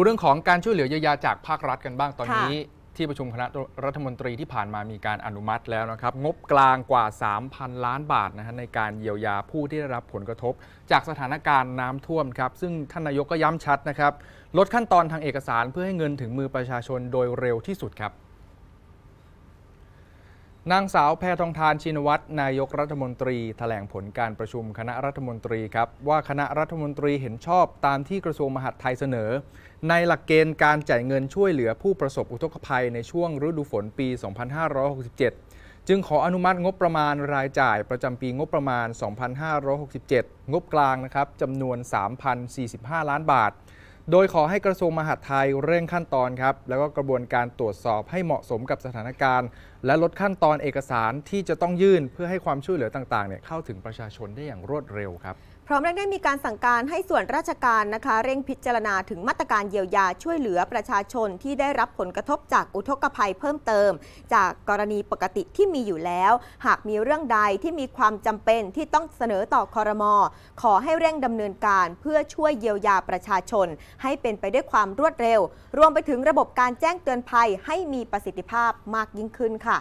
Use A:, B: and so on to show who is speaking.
A: เรื่องของการช่วยเหลือเยียวยาจากภาครัฐกันบ้างตอนนี้ ที่ประชุมคณะรัฐมนตรีที่ผ่านมามีการอนุมัติแล้วนะครับ งบกลางกว่า 3,000 ล้านบาทนะฮะในการเยียวยาผู้ที่ได้รับผลกระทบ จากสถานการณ์น้ำท่วมครับ ซึ่งท่านนายกก็ย้ำชัดนะครับ ลดขั้นตอนทางเอกสารเพื่อให้เงินถึงมือประชาชนโดยเร็วที่สุดครับนางสาวแพทองทานชินวัตร นายกรัฐมนตรีถแถลงผลการประชุมคณะรัฐมนตรีครับว่าคณะรัฐมนตรีเห็นชอบตามที่กระทรวงมหาดไทยเสนอ ในหลักเกณฑ์การจ่ายเงินช่วยเหลือผู้ประสบอุทกภัยในช่วงฤดูฝนปี 2567 จึงขออนุมัติงบประมาณรายจ่ายประจำปีงบประมาณ 2567 งบกลางนะครับจำนวน 3,045 ล้านบาทโดยขอให้กระทรวงมหาดไทยเร่งขั้นตอนครับแล้วก็กระบวนการตรวจสอบให้เหมาะสมกับสถานการณ์ และลดขั้นตอนเอกสารที่จะต้องยื่นเพื่อให้ความช่วยเหลือต่างๆเนี่ยเข้าถึงประชาชนได้อย่างรวดเร็วครับ
B: พร้อมได้มีการสั่งการให้ส่วนราชการนะคะ เร่งพิจารณาถึงมาตรการเยียวยาช่วยเหลือประชาชนที่ได้รับผลกระทบจากอุทกภัยเพิ่มเติม จากกรณีปกติที่มีอยู่แล้ว หากมีเรื่องใดที่มีความจำเป็นที่ต้องเสนอต่อคอรมอขอให้เร่งดำเนินการเพื่อช่วยเยียวยาประชาชน ให้เป็นไปด้วยความรวดเร็ว รวมไปถึงระบบการแจ้งเตือนภัยให้มีประสิทธิภาพมากยิ่งขึ้นค่ะ